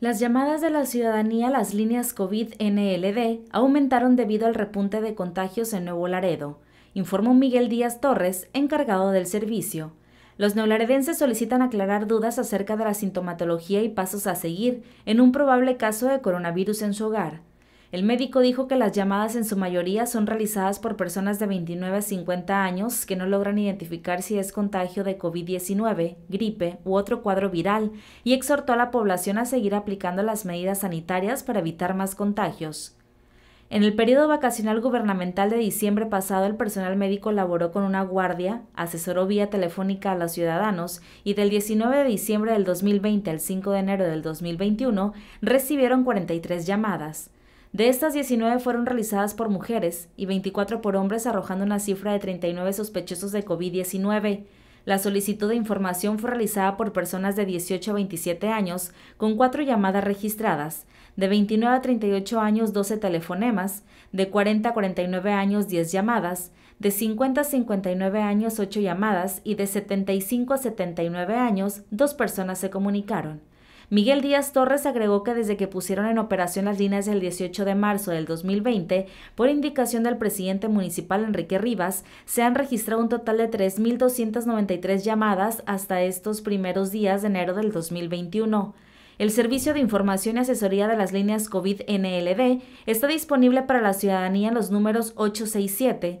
Las llamadas de la ciudadanía a las líneas COVID-NLD aumentaron debido al repunte de contagios en Nuevo Laredo, informó Miguel Díaz Torres, encargado del servicio. Los neolaredenses solicitan aclarar dudas acerca de la sintomatología y pasos a seguir en un probable caso de coronavirus en su hogar. El médico dijo que las llamadas en su mayoría son realizadas por personas de 29 a 50 años que no logran identificar si es contagio de COVID-19, gripe u otro cuadro viral y exhortó a la población a seguir aplicando las medidas sanitarias para evitar más contagios. En el periodo vacacional gubernamental de diciembre pasado, el personal médico laboró con una guardia, asesoró vía telefónica a los ciudadanos y del 19 de diciembre del 2020 al 5 de enero del 2021 recibieron 43 llamadas. De estas, 19 fueron realizadas por mujeres y 24 por hombres, arrojando una cifra de 39 sospechosos de COVID-19. La solicitud de información fue realizada por personas de 18 a 27 años, con cuatro llamadas registradas, de 29 a 38 años 12 telefonemas, de 40 a 49 años 10 llamadas, de 50 a 59 años 8 llamadas y de 75 a 79 años dos personas se comunicaron. Miguel Díaz Torres agregó que desde que pusieron en operación las líneas el 18 de marzo del 2020, por indicación del presidente municipal Enrique Rivas, se han registrado un total de 3.293 llamadas hasta estos primeros días de enero del 2021. El Servicio de Información y Asesoría de las Líneas COVID-NLD está disponible para la ciudadanía en los números 867